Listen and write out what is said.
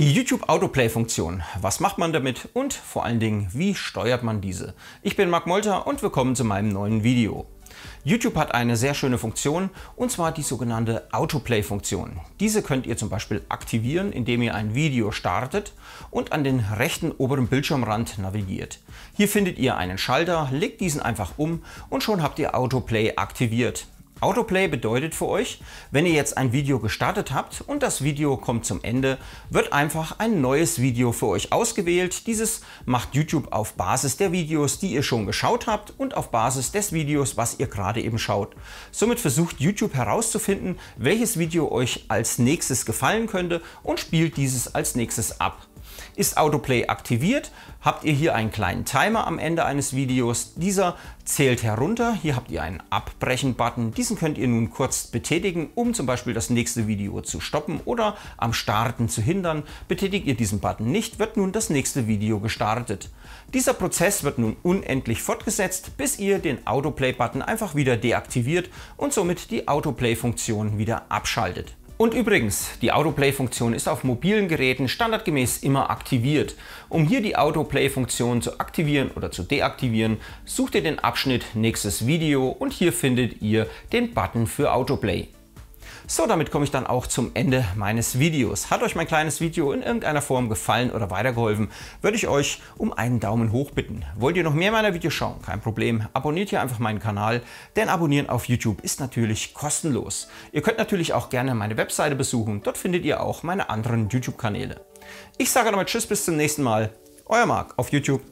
Die YouTube Autoplay-Funktion. Was macht man damit und vor allen Dingen, wie steuert man diese? Ich bin Marc Molter und willkommen zu meinem neuen Video. YouTube hat eine sehr schöne Funktion und zwar die sogenannte Autoplay-Funktion. Diese könnt ihr zum Beispiel aktivieren, indem ihr ein Video startet und an den rechten oberen Bildschirmrand navigiert. Hier findet ihr einen Schalter, legt diesen einfach um und schon habt ihr Autoplay aktiviert. Autoplay bedeutet für euch, wenn ihr jetzt ein Video gestartet habt und das Video kommt zum Ende, wird einfach ein neues Video für euch ausgewählt. Dieses macht YouTube auf Basis der Videos, die ihr schon geschaut habt und auf Basis des Videos, was ihr gerade eben schaut. Somit versucht YouTube herauszufinden, welches Video euch als nächstes gefallen könnte und spielt dieses als nächstes ab. Ist Autoplay aktiviert, habt ihr hier einen kleinen Timer am Ende eines Videos. Dieser zählt herunter. Hier habt ihr einen Abbrechen-Button. Diesen könnt ihr nun kurz betätigen, um zum Beispiel das nächste Video zu stoppen oder am Starten zu hindern. Betätigt ihr diesen Button nicht, wird nun das nächste Video gestartet. Dieser Prozess wird nun unendlich fortgesetzt, bis ihr den Autoplay-Button einfach wieder deaktiviert und somit die Autoplay-Funktion wieder abschaltet. Und übrigens, die Autoplay-Funktion ist auf mobilen Geräten standardgemäß immer aktiviert. Um hier die Autoplay-Funktion zu aktivieren oder zu deaktivieren, sucht ihr den Abschnitt Nächstes Video und hier findet ihr den Button für Autoplay. So, damit komme ich dann auch zum Ende meines Videos. Hat euch mein kleines Video in irgendeiner Form gefallen oder weitergeholfen, würde ich euch um einen Daumen hoch bitten. Wollt ihr noch mehr meiner Videos schauen? Kein Problem, abonniert hier einfach meinen Kanal, denn abonnieren auf YouTube ist natürlich kostenlos. Ihr könnt natürlich auch gerne meine Webseite besuchen, dort findet ihr auch meine anderen YouTube-Kanäle. Ich sage damit Tschüss, bis zum nächsten Mal. Euer Marc auf YouTube.